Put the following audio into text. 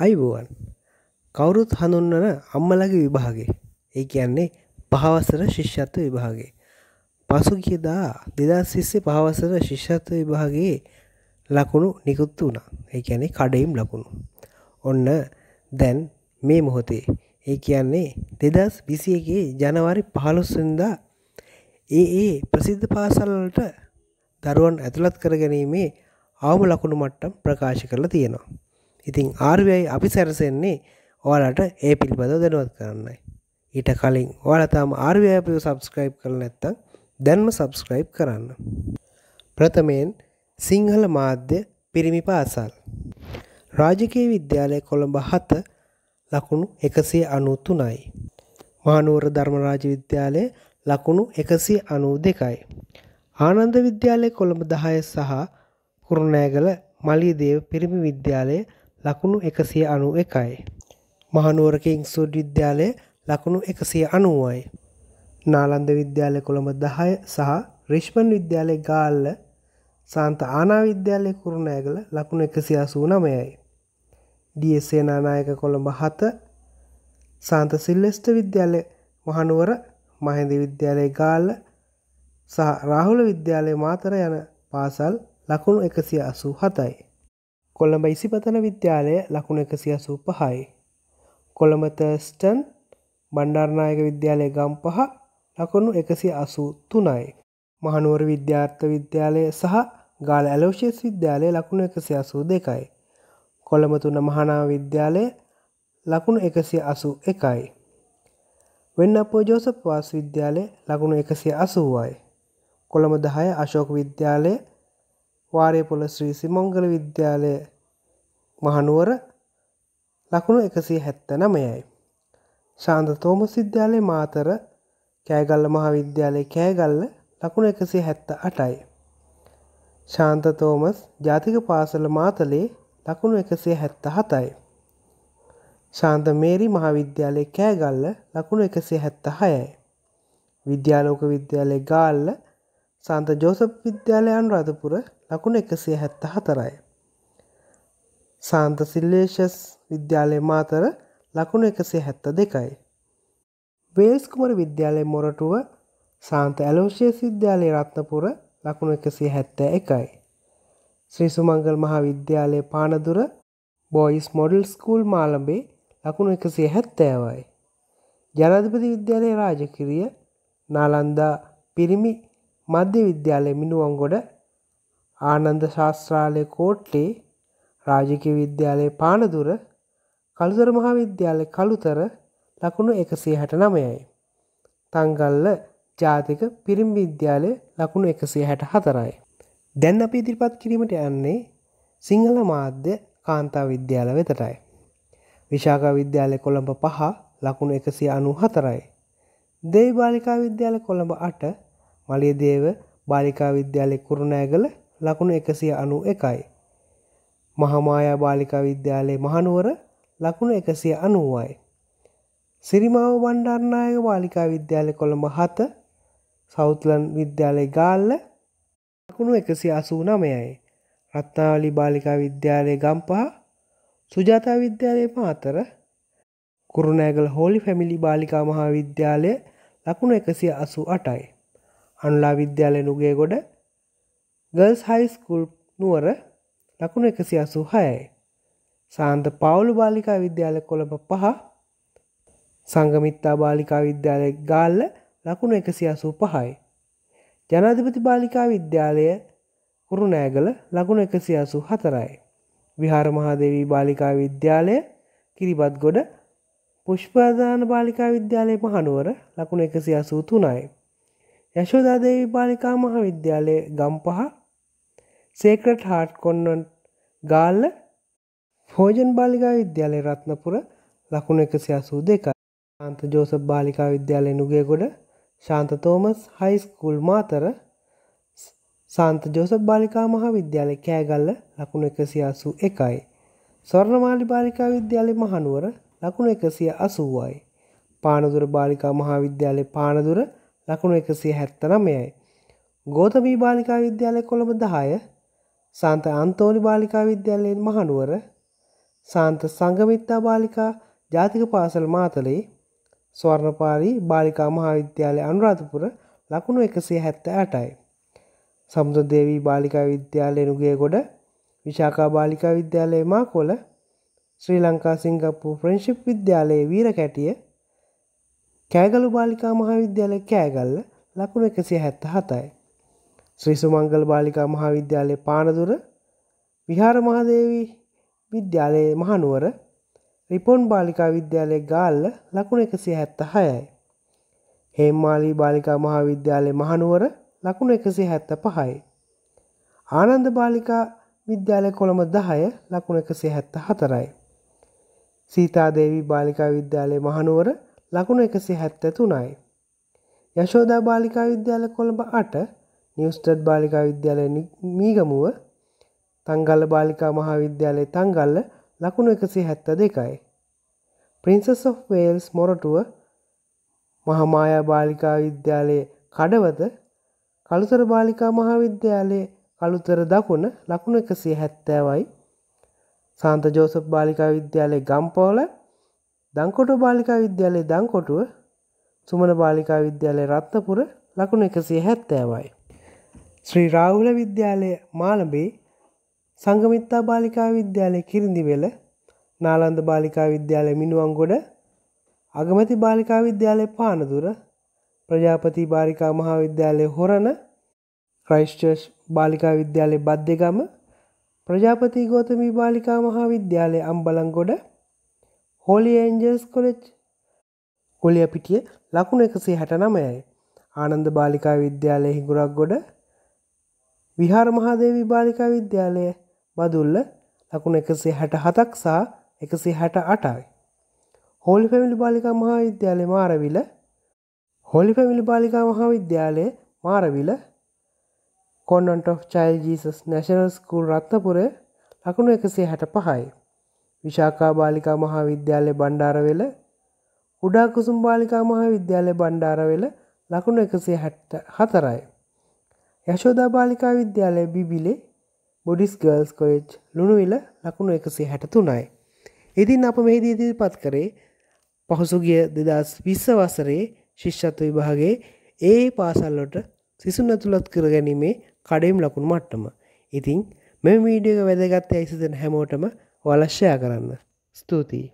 අයිබෝවන් කවුරුත් හඳුන්වන අම්මලගේ විභාගේ ඒ කියන්නේ පහවසර ශිෂ්‍යත්ව විභාගේ පසුගියදා දෙදා සිස්සේ පහවසර ශිෂ්‍යත්ව විභාගේ ලකුණු නිකුත් වුණා ඒ කියන්නේ කඩයිම් ලකුණු ඔන්න දැන් මේ මොහොතේ ඒ කියන්නේ දෙදස් විසියගේ ජනවාරි පහළොස්සදා ඒ ඒ ප්‍රසිද්ධ පාසල්ලට දරුවන් ඇතුළත් කරගැනීමේ අවම ලකුණු මට්ටම් ප්‍රකාශ කරලා තියෙනවා ඉතිං ආර්වයි අපි සැරසෙන්නේ ඕලට ඒ පිළිබඳව දැනුවත් කරන්නයි. ඊට කලින් ඕලතාම ආර්වයපිය සබස්ක්‍රයිබ් කළ නැත්තං දැන්ම සබස්ක්‍රයිබ් කරන්න. ප්‍රථමයෙන් සිංහල මාධ්‍ය පිරිමි පාසල්. රාජකයේ විද්‍යාලය කොළඹ හත ලකුණු එකසිය අනුතුනයි. මහනුවර ධර්මරාජ විද්‍යාලය ලකුණු එකසිය අනූ දෙකයි. ආනන්ද විද්‍යාලය කොළඹ දහය සහ කුරුණෑගල මලිදේව පිරිමි විද්‍යාලය ලකුණු එකසිය අනු එකයි. මහනුවරක ඉංසුඩ් විද්‍යාලය ලකුණු එකසිය අනුවයි. නාලන්ද විද්‍යාලය කොළඹ දහය සහ රිශ්මන් විද්‍යාලය ගාල්ල සාන්ත ආනා විද්‍යාලය කුරුණෑගල ලකුණු එකසි අසූ නමයයි. ඩියසේ නානායක කොළඹ හත සාන්ත සිල්ලෙස්ට විද්‍යාලය මහනුවර මහින්ද විද්‍යාලය ගාල්ල සහ රාහුල විද්‍යාලය මාතර යන පාසල් ලකුණු එකසිය අසූ හතයි. කොළඹ ඉසිපතන විද්‍යාලය ලකුණ එකසි අසූ පහයි. කොළඹතස්ටන් බණ්ඩර්නායක විද්‍යාලය ගම් පහ ලකුණු එකසි අසූ තුනයි. මහනුවර විද්‍යාර්ථ විද්‍යාලය සහ ගාල ඇලෝෂේස් විද්‍යාලය ලකුණු එකසි අසූ දෙකයි. කොළඹතුන මහනා විද්‍යාලය ලකුණු එකසි අසු එකයි. වෙන්න අපෝ ජෝසප වාස් විද්‍යාලය ලකුණු එකසි අසුවයි. කොළඹ දහය අශෝක විද්‍යාලය වාරයපොළ ශ්‍රී සිමංගල විද්‍යාලය මහනුවර ලකුණු එකසි හැත්ත නමයයි. ශාන්ත තෝම සිද්ධාලය මාතර කෑගල්ල මහාවිද්‍යාලය කෑගල්ල ලකුණ එකසි හැත්ත අටයි. ශාන්ත තෝමස් ජාතික පාසල මාතලේ ලකුණු එකසේ හැත්ත හතයි. ශාන්ත මේරි මහාවිද්‍යාලය කෑගල්ල ලකුණු එකසේ හැත්ත හයයි. විද්‍යාලෝක විද්‍යාලය ගාල්ල සන්ත ජෝසප් විද්‍යාලය අනුරාධපුර ලකුණ එකසිය හැත්ත හතරයි. සාන්ත සිල්ලේෂස් විද්‍යාලය මාතර ලකුණු එකසේ හැත්ත දෙකයි. වේල්ස්කුමර විද්‍යාලය මොරටුව සාන්ත ඇලෝෂය සිද්‍යාලය රත්නපුර ලකුණු එකසේ හැත්ත එකයි. ශ්‍රීසුමංගල් මහා විද්‍යාලය Panadura boys model school Malabe ලකුණු එකසේ හැත්තෑවයි. ජනධපති විද්‍යාලය රාජකිරිය නාලන්දා පිරිමි මධ්‍ය විද්‍යාලය මිනුවන්ගොඩ ආනන්ද ශාස්ත්‍රාලය කෝට්ටේ රාජික විද්‍යාලය පානදුර කළුතර මහා විද්‍යාලය කළුතර ලකුණු එකසේ හැට නමයයි. තංගල්ල ජාතික පිරිම් විද්‍යාලය ලකුණු එකසේ හැට හතරයි. දැන් අපි ඉදිරිපත් කිරීමට යන්නේ සිංහල මාධ්‍ය කාන්තා විද්‍යාල වෙතටයි. විශාකා විද්‍යාලය කොළඹ පහ ලකුණු එකසි අනු හතරයි. දෙයි බාලිකා විද්‍යාල කොළඹ අට මලියදේව බාලිකා විද්‍යාලය කුරුණෑගල ලකුණු එකසිය අනු එකයි. මහමායා බාලිකා විද්‍යාලයේ මහනුවර ලකුණු එකසිය අනුවයි. සිරිමාව බණ්ඩරණයක බාලිකා විද්‍යාලය කොළඹ හත සෞතුලන් විද්‍යාලය ගාල්ල ලකුණු එකසි අසූ නමයයි. රත්නාවලි බාලිකා විද්‍යාලය ගම්පහ සුජාතා විද්‍යාලය පාතර කුරුණෑගල හෝලි පැමිලි බාලිකා මහා විද්‍යාලය ලකුණු එකසිය අසු අටයි. අනුලා විද්‍යාලය නුගේ ගොඩ ගල්ස් හයිස්කුල් නුවර ලකුණු එකසි අසූ හයයි. සාන්ත පවුලු බාලිකා විද්‍යාල කොළඹ පහ සංගමිත්තා බාලිකා විද්‍යාලය ගාල්ල ලකුණු එකසි අසූ පහයි. ජනාධිපති බාලිකා විද්‍යාලය කුරුණෑගල ලකුණු එකසි අසූ හතරයි. විහාර මහාදේවී බාලිකා විද්‍යාලය කිරිබත් ගොඩ පුෂ්පධාන බාලිකා විද්‍යාලය මහනුවර ලකුණු එකසි අසූ තුනයි. යශෝදාදේවී බාලිකා මහා විද්‍යාලය Gampaha sacred heart convent Galle ෆෝජන් බාලිකා විද්‍යාලය රත්නපුර ලකුණ එකසි අසූ දෙක අන්ත ජෝස බාලිකා විද්‍යාලය නුගේගොඩ ශාන්ත තෝමස් හයිස්කුල් මාතර සාන්ත ජෝස බාලිකා මහා විද්‍යාලය කෑගල්ල ලකුණ එකසි අසූ එකයි ස්වර්ණමාලි බාලිකා විද්‍යාලය මහනුවර ලකුණු එකසිය අසුවයි. පානදුර බාලිකා මහාවිද්‍යාලය පානදුර ලකුණු එකසිය හැත්තනමයයි. ගෝතමී බාලිකා විද්‍යාලය කොළඹ දහය සාන්ත අන්තෝනි බාලිකා විද්‍යාලයෙන් මහනුවර සාන්ත සංගමිත්තා බාලිකා ජාතික පාසල් මාතලේ ස්වර්ණපාරී බාලිකා මහාවිද්‍යාලය අනුරාධපුර ලකුණු එකසේ හැත්ත අටයි. සම්දදේවී බාලිකා විද්‍යාලය නුගේ ගොඩ විශාකා බාලිකා විද්‍යාලයේ මා කොල ශ්‍රී ලංකා සිංගප්පු ෆ්‍රෙන්ශිප් විද්‍යාලයේ වීර කැටිය කෑගලු බාලිකා මහාවිද්‍යාලය කෑගල්ල ලකුණු එකසිය හැත්ත හතයි. ශ්‍රී සුමංගල බාලිකා මහාවිද්‍යාලය පානදුර විහාර මහදේවී විද්‍යාලයේ මහනුවර රිපොන් බාලිකා විද්‍යාලය ගාල්ල ලකුණ එකසිය හැත්ත හයයි. හෙම්මාලී බාලිකා මහාවිද්‍යාලය මහනුවර ලකුණ එකසිය හැත්ත පහයි. ආනන්ද බාලිකා විද්‍යාලය කොළම දහය ලකුණ එකසිය හැත්ත හතරයි. සීතාදේවී බාලිකා විද්‍යාලය මහනුවර ලකුණ එකසිය හැත්ත තුනයි. යශෝදා බාලිකා විද්‍යාල කොළඹ අට නිවස්ටඩ් බාලිකා විද්‍යාලය මීගමුව තංගල්ල බාලිකා මහාවිද්‍යාලය තංගල්ල ලකුණු එකසේ හැත්ත දෙකයි. Princess of Wales Moratuwa Mahamaya බාලිකා විද්‍යාලයේ කඩවත කළුතර බාලිකා මහාවිද්‍යාලයේ කළුතර දකුණ ලකුණ එකසේ හැත්තෑවයි සාන්ත ජෝසප් බාලිකා විද්‍යාලයේ ගම්පෝල දංකොට බාලිකා විද්‍යාලයේ දංකොටුව සුමන බාලිකා විද්‍යාලයේ රත්තපුර ලකුණ එකසේ හැත්තෑවයි. ශ්‍රී රාහුල විද්‍යාලය මාලඹේ සංගමිත්තා බාලිකා විද්‍යාලය කිරිඳිවෙල නාලන්ද බාලිකා විද්‍යාලය මිනුවන්ගොඩ අගමති බාලිකා විද්‍යාලය පානදුර ප්‍රජාපති බාරිකා මහාවිද්‍යාලය හොරණ ක්‍රයිස්්චර්ස් බාලිකා විද්‍යාලය බද්ධගම ප්‍රජාපති ගෝතමී බාලිකා මහාවිද්‍යාලය අම්බලංගොඩ හොලි ඇන්ජර්ස් කොලෙච් කොලිය පිටිය ලකුණ එකසේ හැට නමයයි ආනන්ද බාලිකා විද්‍යාලය හිගුරක් ගොඩ විහාර මහාදේවී බාලිකා විද්‍යාලය බදුල්ල ලකුණ එකසේ හැට හතක්සා එකසේ හැට අටයි. හෝලි පැමිලි බාලිකා මහා විද්‍යාලය මාරවිල හොලි පැමිලි බාලිකා මහා විද්‍යාලය මාරවිල කොන්නන්ට of child Jesus national school Ratnapura ලකුණු එකසේ හැට පහයි. විශාකා බාලිකා මහා විද්‍යාලය බණ්ඩාරවෙල උඩා කුසුම් බාලිකා මහා විද්‍යාලය බණ්ඩාරවෙල ලකුණු එකසේ හැට්ට හතරයි. යශෝදා බාලිකා විද්‍යාලය බිබිලේ බොඩිස් ගර්ල්ස් කොලෙජ් ලුණුවිල ලකුණු එකසේ හැට තුනයි. ඉතින් අප මෙහිදී දිරිපත් කරේ පහුසුගිය දෙදස් විස්ස වසරේ ශිෂ්ෂත්ව විභාගේ ඒ පාසල්ලොට සිසුන් ඇතුළත් කර ගැනීමේ කඩයම් ලකුණු මට්ටම. ඉතින් මෙ මීඩියක වැදගත්තය යිසිතන හැමෝටම වලශ්‍යයා කරන්න. ස්තුතියි.